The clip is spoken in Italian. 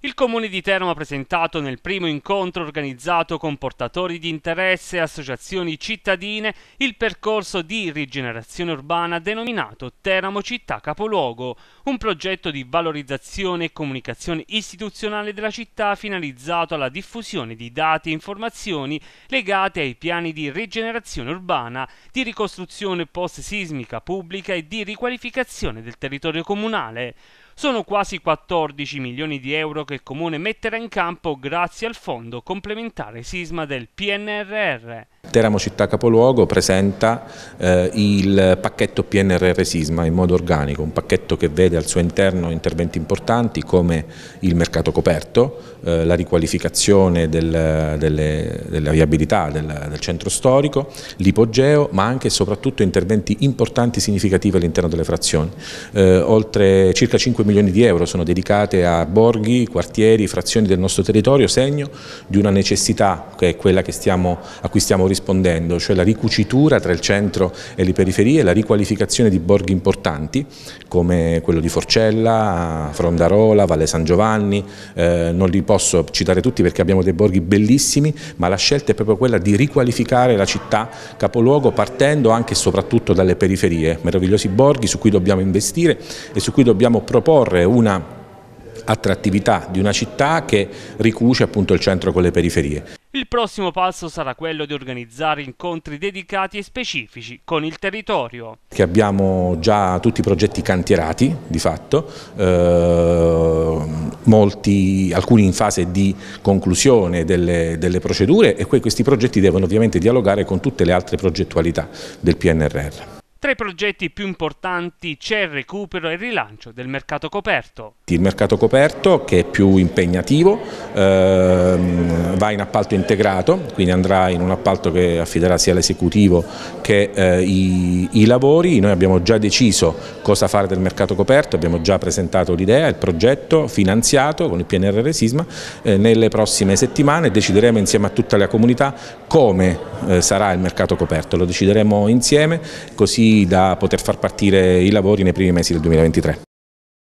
Il Comune di Teramo ha presentato nel primo incontro organizzato con portatori di interesse e associazioni cittadine il percorso di rigenerazione urbana denominato Teramo Città Capoluogo, un progetto di valorizzazione e comunicazione istituzionale della città finalizzato alla diffusione di dati e informazioni legate ai piani di rigenerazione urbana, di ricostruzione post-sismica pubblica e di riqualificazione del territorio comunale. Sono quasi 14 milioni di euro che il Comune metterà in campo grazie al fondo complementare sisma del PNRR. Teramo città capoluogo presenta eh, il pacchetto PNRR Sisma in modo organico, un pacchetto che vede al suo interno interventi importanti come il mercato coperto, eh, la riqualificazione del, delle, della viabilità del, del centro storico, l'ipogeo ma anche e soprattutto interventi importanti e significativi all'interno delle frazioni. Eh, oltre circa 5 milioni di euro sono dedicate a borghi, quartieri, frazioni del nostro territorio, segno di una necessità che è quella che stiamo, a cui stiamo rispondendo rispondendo, cioè la ricucitura tra il centro e le periferie, la riqualificazione di borghi importanti come quello di Forcella, Frondarola, Valle San Giovanni, eh, non li posso citare tutti perché abbiamo dei borghi bellissimi, ma la scelta è proprio quella di riqualificare la città capoluogo partendo anche e soprattutto dalle periferie, meravigliosi borghi su cui dobbiamo investire e su cui dobbiamo proporre una attrattività di una città che ricuce appunto il centro con le periferie. Il prossimo passo sarà quello di organizzare incontri dedicati e specifici con il territorio. Che abbiamo già tutti i progetti cantierati di fatto, eh, molti, alcuni in fase di conclusione delle, delle procedure e poi questi progetti devono ovviamente dialogare con tutte le altre progettualità del PNRR. Tra i progetti più importanti c'è il recupero e il rilancio del mercato coperto. Il mercato coperto che è più impegnativo ehm, va in appalto integrato, quindi andrà in un appalto che affiderà sia l'esecutivo che eh, i, i lavori. Noi abbiamo già deciso cosa fare del mercato coperto, abbiamo già presentato l'idea, il progetto finanziato con il PNRR Sisma. Eh, nelle prossime settimane decideremo insieme a tutta la comunità come eh, sarà il mercato coperto, lo decideremo insieme così da poter far partire i lavori nei primi mesi del 2023.